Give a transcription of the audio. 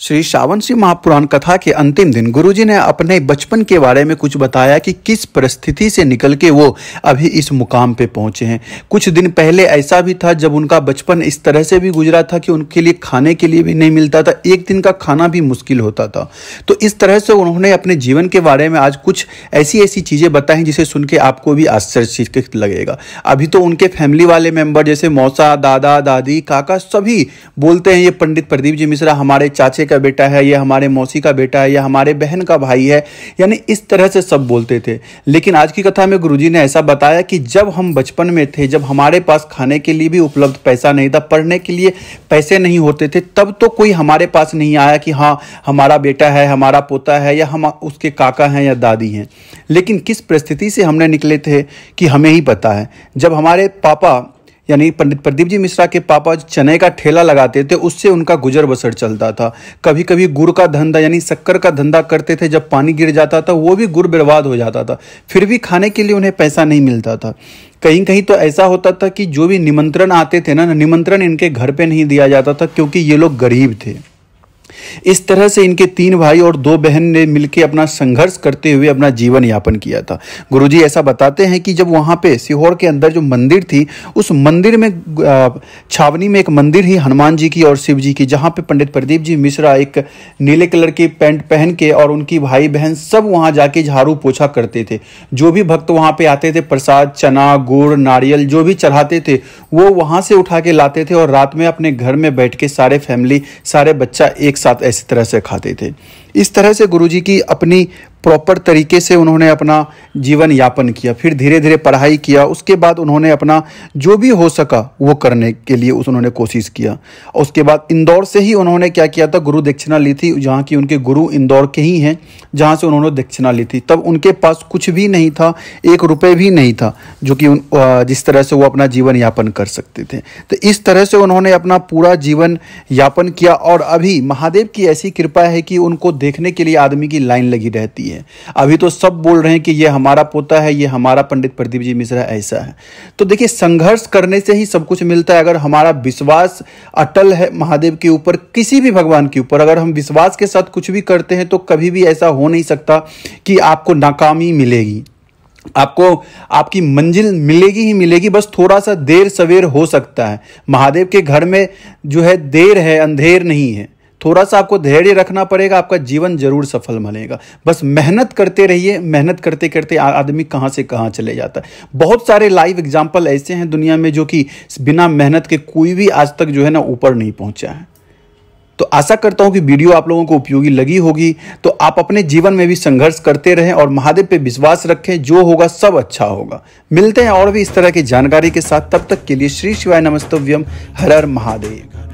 श्री श्रावण सिंह महापुराण कथा के अंतिम दिन गुरुजी ने अपने बचपन के बारे में कुछ बताया कि किस परिस्थिति से निकल के वो अभी इस मुकाम पे पहुंचे हैं कुछ दिन पहले ऐसा भी था जब उनका बचपन इस तरह से भी गुजरा था कि उनके लिए खाने के लिए भी नहीं मिलता था एक दिन का खाना भी मुश्किल होता था तो इस तरह से उन्होंने अपने जीवन के बारे में आज कुछ ऐसी ऐसी चीज़ें बताई जिसे सुन के आपको भी आश्चर्यचकित लगेगा अभी तो उनके फैमिली वाले मेम्बर जैसे मौसा दादा दादी काका सभी बोलते हैं ये पंडित प्रदीप जी मिश्रा हमारे चाचे का बेटा है या हमारे मौसी का बेटा है या हमारे बहन का भाई है यानी इस तरह से सब बोलते थे लेकिन आज की कथा में गुरुजी ने ऐसा बताया कि जब हम बचपन में थे जब हमारे पास खाने के लिए भी उपलब्ध पैसा नहीं था पढ़ने के लिए पैसे नहीं होते थे तब तो कोई हमारे पास नहीं आया कि हाँ हमारा बेटा है हमारा पोता है या हम उसके काका हैं या दादी हैं लेकिन किस परिस्थिति से हमने निकले थे कि हमें ही पता है जब हमारे पापा यानी पंडित प्रदीप जी मिश्रा के पापा चने का ठेला लगाते थे उससे उनका गुजर बसर चलता था कभी कभी गुड़ का धंधा यानी शक्कर का धंधा करते थे जब पानी गिर जाता था वो भी गुड़ बर्बाद हो जाता था फिर भी खाने के लिए उन्हें पैसा नहीं मिलता था कहीं कहीं तो ऐसा होता था कि जो भी निमंत्रण आते थे ना निमंत्रण इनके घर पर नहीं दिया जाता था क्योंकि ये लोग गरीब थे इस तरह से इनके तीन भाई और दो बहन ने मिलकर अपना संघर्ष करते हुए अपना जीवन यापन किया था गुरुजी ऐसा बताते हैं कि जब वहाँ पे सीहोर के अंदर जो मंदिर थी उस मंदिर में छावनी में एक मंदिर ही हनुमान जी की और शिव जी की जहाँ पे पंडित प्रदीप जी मिश्रा एक नीले कलर की पैंट पहन के और उनकी भाई बहन सब वहाँ जाके झाड़ू पोछा करते थे जो भी भक्त वहाँ पे आते थे प्रसाद चना गुड़ नारियल जो भी चढ़ाते थे वो वहाँ से उठा के लाते थे और रात में अपने घर में बैठ के सारे फैमिली सारे बच्चा एक साथ साथ ऐसी तरह से खाते थे इस तरह से गुरुजी की अपनी प्रॉपर तरीके से उन्होंने अपना जीवन यापन किया फिर धीरे धीरे पढ़ाई किया उसके बाद उन्होंने अपना जो भी हो सका वो करने के लिए उस उन्होंने कोशिश किया और उसके बाद इंदौर से ही उन्होंने क्या किया था गुरु दक्षिणा ली थी जहाँ की उनके गुरु इंदौर के ही हैं जहाँ से उन्होंने दक्षिणा ली थी तब उनके पास कुछ भी नहीं था एक रुपये भी नहीं था जो कि उन जिस तरह से वो अपना जीवन यापन कर सकते थे तो इस तरह से उन्होंने अपना पूरा जीवन यापन किया और अभी महादेव की ऐसी कृपा है कि उनको देखने के लिए आदमी की लाइन लगी रहती है नहीं है अभी तो सब बोल रहे हैं कि ये हमारा पोता है ये हमारा पंडित प्रदीप जी मिश्रा ऐसा है तो देखिए संघर्ष करने से ही सब कुछ मिलता है अगर हमारा विश्वास अटल है महादेव के ऊपर किसी भी भगवान के ऊपर अगर हम विश्वास के साथ कुछ भी करते हैं तो कभी भी ऐसा हो नहीं सकता कि आपको नाकामी मिलेगी आपको आपकी मंजिल मिलेगी ही मिलेगी बस थोड़ा सा देर सवेर हो सकता है महादेव के घर में जो है देर है अंधेर नहीं है थोड़ा सा आपको धैर्य रखना पड़ेगा आपका जीवन जरूर सफल बनेगा बस मेहनत करते रहिए मेहनत करते करते आदमी कहाँ से कहाँ चले जाता है बहुत सारे लाइव एग्जाम्पल ऐसे हैं दुनिया में जो कि बिना मेहनत के कोई भी आज तक जो है ना ऊपर नहीं पहुँचा है तो आशा करता हूं कि वीडियो आप लोगों को उपयोगी लगी होगी तो आप अपने जीवन में भी संघर्ष करते रहें और महादेव पे विश्वास रखें जो होगा सब अच्छा होगा मिलते हैं और भी इस तरह की जानकारी के साथ तब तक के लिए श्री शिवाय नमस्तव्यम हर हर महादेव